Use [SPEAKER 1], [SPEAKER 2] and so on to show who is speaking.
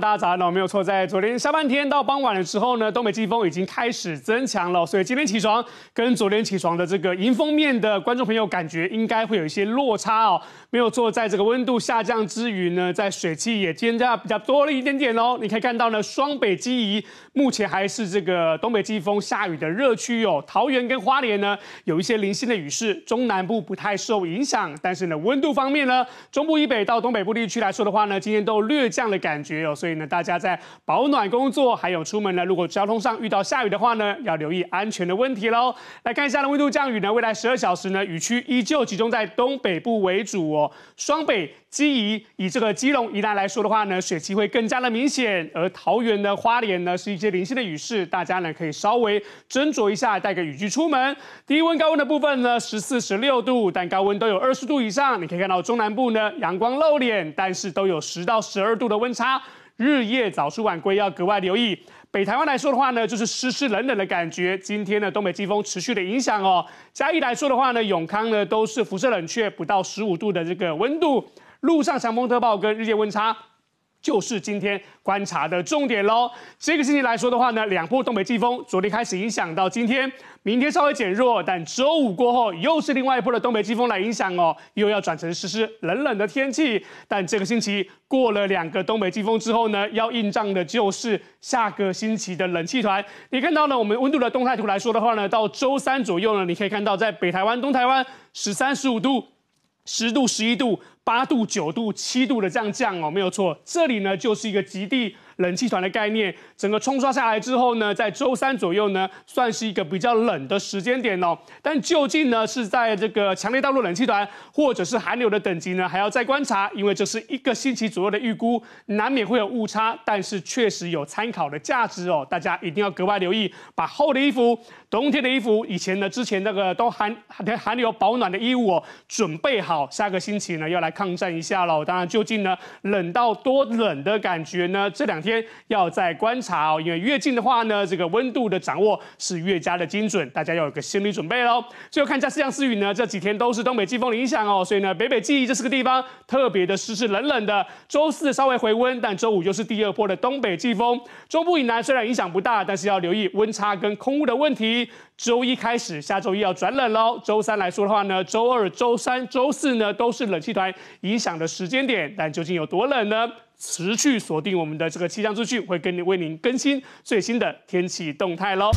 [SPEAKER 1] 大家早上好，没有错，在昨天下半天到傍晚的时候呢，东北季风已经开始增强了，所以今天起床跟昨天起床的这个迎风面的观众朋友，感觉应该会有一些落差哦。没有错，在这个温度下降之余呢，在水汽也增加比较多了一点点哦。你可以看到呢，双北基宜目前还是这个东北季风下雨的热区哦。桃园跟花莲呢，有一些零星的雨势，中南部不太受影响，但是呢，温度方面呢，中部以北到东北部地区来说的话呢，今天都有略降的感觉哦，所以。那大家在保暖工作，还有出门呢，如果交通上遇到下雨的话呢，要留意安全的问题喽。来看一下呢，温度降雨呢，未来十二小时呢，雨区依旧集中在东北部为主哦。双北、基宜以这个基隆一带来说的话呢，水期会更加的明显，而桃园的花莲呢，是一些零星的雨势，大家呢可以稍微斟酌一下，带个雨具出门。低温高温的部分呢，十四十六度，但高温都有二十度以上。你可以看到中南部呢阳光露脸，但是都有十到十二度的温差。日夜早出晚归要格外留意。北台湾来说的话呢，就是湿湿冷冷的感觉。今天呢，东北季风持续的影响哦。嘉义来说的话呢，永康呢都是辐射冷却不到十五度的这个温度。路上强风特报跟日夜温差。就是今天观察的重点喽。这个星期来说的话呢，两波东北季风，昨天开始影响到今天，明天稍微减弱，但周五过后又是另外一波的东北季风来影响哦，又要转成湿湿冷冷的天气。但这个星期过了两个东北季风之后呢，要应仗的就是下个星期的冷气团。你看到呢，我们温度的动态图来说的话呢，到周三左右呢，你可以看到在北台湾、东台湾十三、十五度。十度、十一度、八度、九度、七度的这样降哦，没有错，这里呢就是一个极地。冷气团的概念，整个冲刷下来之后呢，在周三左右呢，算是一个比较冷的时间点哦。但究竟呢是在这个强烈大陆冷气团，或者是寒流的等级呢，还要再观察，因为这是一个星期左右的预估，难免会有误差，但是确实有参考的价值哦。大家一定要格外留意，把厚的衣服、冬天的衣服，以前呢之前那个都寒寒流保暖的衣物哦，准备好，下个星期呢要来抗战一下喽。当然，究竟呢冷到多冷的感觉呢，这两天。天要再观察哦，因为越近的话呢，这个温度的掌握是越加的精准，大家要有个心理准备喽。最后看一下四样思雨呢，这几天都是东北季风的影响哦，所以呢，北北记忆这是个地方特别的湿湿冷冷的。周四稍微回温，但周五又是第二波的东北季风。中部以南虽然影响不大，但是要留意温差跟空污的问题。周一开始，下周一要转冷喽。周三来说的话呢，周二、周三、周四呢都是冷气团影响的时间点，但究竟有多冷呢？持续锁定我们的这个气象资讯，会跟你为您更新最新的天气动态喽。